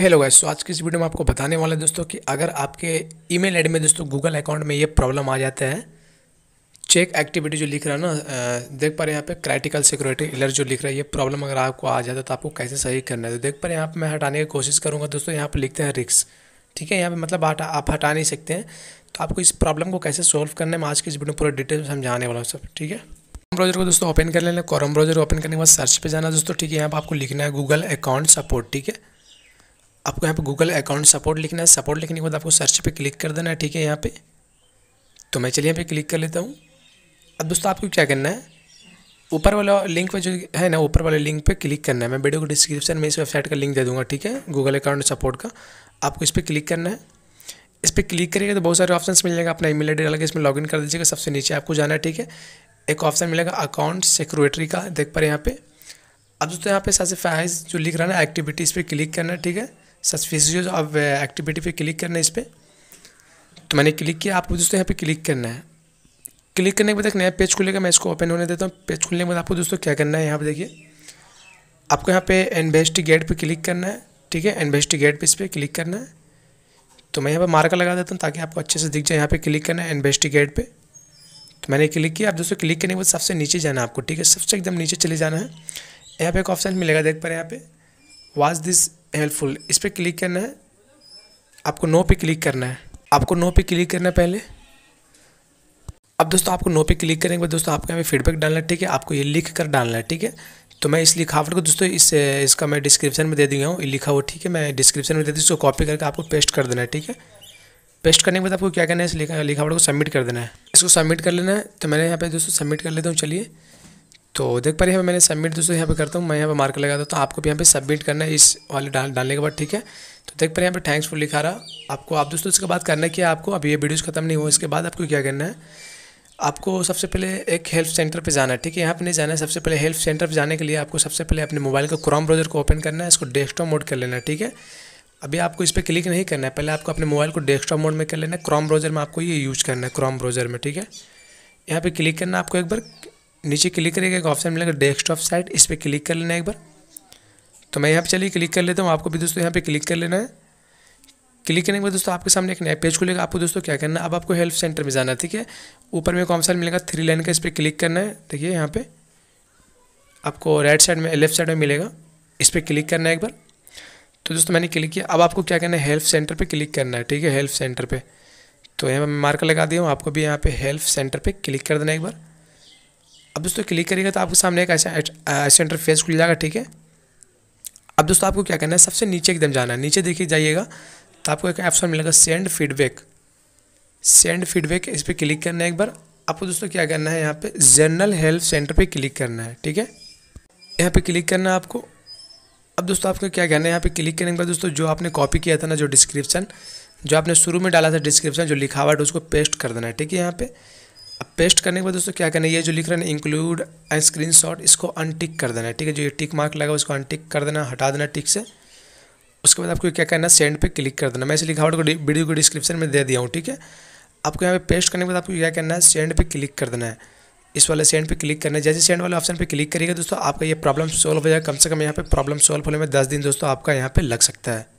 hello guys तो आज की इस वीडियो में आपको बताने वाला है दोस्तों कि अगर आपके ईमेल आईडी में दोस्तों गूगल अकाउंट में ये प्रॉब्लम आ जाता है चेक एक्टिविटी जो लिख रहा है ना देख पा रहे हैं यहाँ पे क्राइटिकल सिक्योरिटी इलर जो लिख रहा है ये प्रॉब्लम अगर आपको आ जाता है तो आपको कैसे सही करना है तो देख पा रहे यहाँ पर मैं हटाने की कोशिश करूँगा दोस्तों यहाँ पर लिखते हैं रिक्स ठीक है यहाँ पर मतलब आप हटा नहीं सकते हैं तो आपको इस प्रॉब्लम को कैसे सॉल्व करना है मैं आज की इस वीडियो में पूरा डिटेल समझाने वाला हूँ सब ठीक है ब्राउजर को दोस्तों ओपन कर लेना कॉरम ब्राउजर ओपन करने के बाद सर्च पर जाना दोस्तों ठीक है यहाँ पर आपको लिखना है गूगल अकाउंट सपोर्ट ठीक है आपको यहाँ पे गूगल अकाउंट सपोर्ट लिखना है सपोर्ट लिखने के बाद आपको सर्च पे क्लिक कर देना है ठीक है यहाँ पे तो मैं चलिए यहाँ पे क्लिक कर लेता हूँ अब दोस्तों आपको क्या करना है ऊपर वाला लिंक पर जो है ना ऊपर वाले लिंक पे क्लिक करना है मैं वीडियो को डिस्क्रिप्शन में इस वेबसाइट का लिंक दे दूँगा ठीक है गूगल अकाउंट सपोर्ट का आपको इस पर क्लिक करना है इस पर क्लिक करिएगा तो बहुत सारे ऑप्शन मिल जाएगा अपना ई मेल डाल के इसमें लॉगिन कर दीजिएगा सबसे नीचे आपको जाना है ठीक है एक ऑप्शन मिलेगा अकाउंट सिक्योरिटी का देख पा रहे यहाँ पे अब दोस्तों यहाँ पे फाइज जो लिख रहा है ना एक्टिविटीज़ पर क्लिक करना है ठीक है सस्पिशियस ऑफ एक्टिविटी पे क्लिक करना है इस पर तो मैंने क्लिक किया आपको दोस्तों यहाँ पे क्लिक करना है क्लिक करने के बाद एक नया पेज खुलेगा मैं इसको ओपन होने देता हूँ पेज खुलने के बाद आपको दोस्तों क्या करना है यहाँ पर देखिए आपको यहाँ पे इन्वेस्टिगेट पे क्लिक करना है ठीक है इन्वेस्टिगेट पे इस पर क्लिक करना है तो मैं यहाँ पर मार्कर लगा देता हूँ ताकि आपको अच्छे से दिख जाए यहाँ पर क्लिक करना है इन्वेस्टिगेट पर तो मैंने क्लिक किया आप दोस्तों क्लिक करने के बाद सबसे नीचे जाना है आपको ठीक है सबसे एकदम नीचे चले जाना है यहाँ पे एक ऑप्शन मिलेगा देख पा रहे हैं यहाँ पे वाज दिस हेल्पफुल इस पर क्लिक करना है आपको नो पे क्लिक करना है आपको नो पे क्लिक करना है पहले अब दोस्तों आपको नो पे क्लिक करने के बाद दोस्तों आपके यहाँ पर फीडबैक डालना है ठीक है आपको ये लिख कर डालना है ठीक है तो मैं इस लिखावट को दोस्तों इस इसका मैं डिस्क्रिप्शन में दे दिया हूँ लिखा हुआ ठीक है मैं डिस्क्रिप्शन में दे दी इसको कॉपी करके आपको पेस्ट कर देना है ठीक है पेस्ट करने के बाद आपको क्या करना है इस लिखावट को सबमिट कर देना है इसको सबमिट कर लेना है तो मैंने यहाँ पे दोस्तों सबमिट कर लेता हूँ चलिए तो देख पा रहे हैं मैंने सबमिट दोस्तों यहाँ पे करता हूँ मैं यहाँ पे मार्क लगा दूँ तो आपको भी यहाँ पे सबमिट करना है इस वाले डाल डालने के बाद ठीक है तो देख पा रहे हैं यहाँ पे थैंक्स फुल लिखा रहा आपको आप दोस्तों इसके बाद करना क्या आपको अभी ये वीडियोज़ खत्म नहीं हुआ इसके बाद आपको क्या करना है आपको सबसे पहले एक हेल्प सेंटर पर जाना है ठीक है यहाँ पर नहीं जाना है सबसे पहले हेल्प सेंटर पर जाने के लिए आपको सबसे पहले अपने मोबाइल का क्रोम ब्राउज़र को ओपन करना है इसको डेस्कटॉप मोड कर लेना है ठीक है अभी आपको इस पर क्लिक नहीं करना है पहले आपको अपने मोबाइल को डेस्कटॉप मोड में कर लेना है क्रोम ब्राउज़र में आपको ये यूज़ करना है क्रोम ब्राउज़र में ठीक है यहाँ पे क्लिक करना आपको एक बार नीचे क्लिक करेगा एक ऑप्शन मिलेगा डेस्कटॉप साइट इस पर क्लिक कर लेना एक बार तो मैं यहाँ पे चलिए क्लिक कर लेता हूँ आपको भी दोस्तों यहाँ पे क्लिक कर लेना है क्लिक करने के बाद दोस्तों आपके सामने एक नया पेज खुलेगा आपको दोस्तों क्या करना है अब आपको हेल्प सेंटर में जाना है ठीक है ऊपर में एक ऑप्शन मिलेगा थ्री लाइन का इस पर क्लिक करना है देखिए यहाँ पे आपको राइट साइड में लेफ्ट साइड में मिलेगा इस पर क्लिक करना है एक बार तो दोस्तों मैंने क्लिक किया अब आपको क्या करना है हेल्प सेंटर पर क्लिक करना है ठीक है हेल्प सेंटर पर तो यहाँ पर मार्कर लगा दिया हूँ आपको भी यहाँ पर हेल्प सेंटर पर क्लिक कर देना एक बार अब दोस्तों क्लिक करिएगा तो आपके सामने एक ऐसा ऐसा इंटरफेस खुल जाएगा ठीक है अब दोस्तों आपको क्या करना है सबसे नीचे एकदम जाना है नीचे देखिए जाइएगा तो आपको एक ऑप्शन मिलेगा सेंड फीडबैक सेंड फीडबैक इस पर क्लिक करना है एक बार आपको दोस्तों क्या करना है यहाँ पे जनरल हेल्थ सेंटर पे क्लिक करना है ठीक है यहाँ पे क्लिक करना है आपको अब दोस्तों आपको क्या कहना है यहाँ पे क्लिक करने के बाद दोस्तों जो आपने कॉपी किया था ना जो डिस्क्रिप्शन जो आपने शुरू में डाला था डिस्क्रिप्शन जो लिखा हुआ है उसको पेस्ट कर देना है ठीक है यहाँ पे अब पेस्ट करने के बाद दोस्तों क्या करना है ये जो लिख रहे हैं इंक्लूड एंड स्क्रीन शॉट इसको अनटिक कर देना है ठीक है जो ये टिक मार्क लगा उसको अनटिक कर देना हटा देना टिक से उसके बाद आपको क्या करना है सेंड पे क्लिक कर देना मैं इस लिखावट को वीडियो को डिस्क्रिप्शन में दे दिया हूँ ठीक है आपको यहाँ पे पेस्ट करने के बाद आपको क्या करना है सेंड पे क्लिक कर देना है इस वाले सेंड पे क्लिक करना है जैसे सेंड वाले ऑप्शन पे क्लिक करिएगा दोस्तों आपका ये प्रॉब्लम सॉल्व हो जाएगा कम से कम यहाँ पे प्रॉब्लम सॉल्व होने में दस दिन दोस्तों आपका यहाँ पे लग सकता है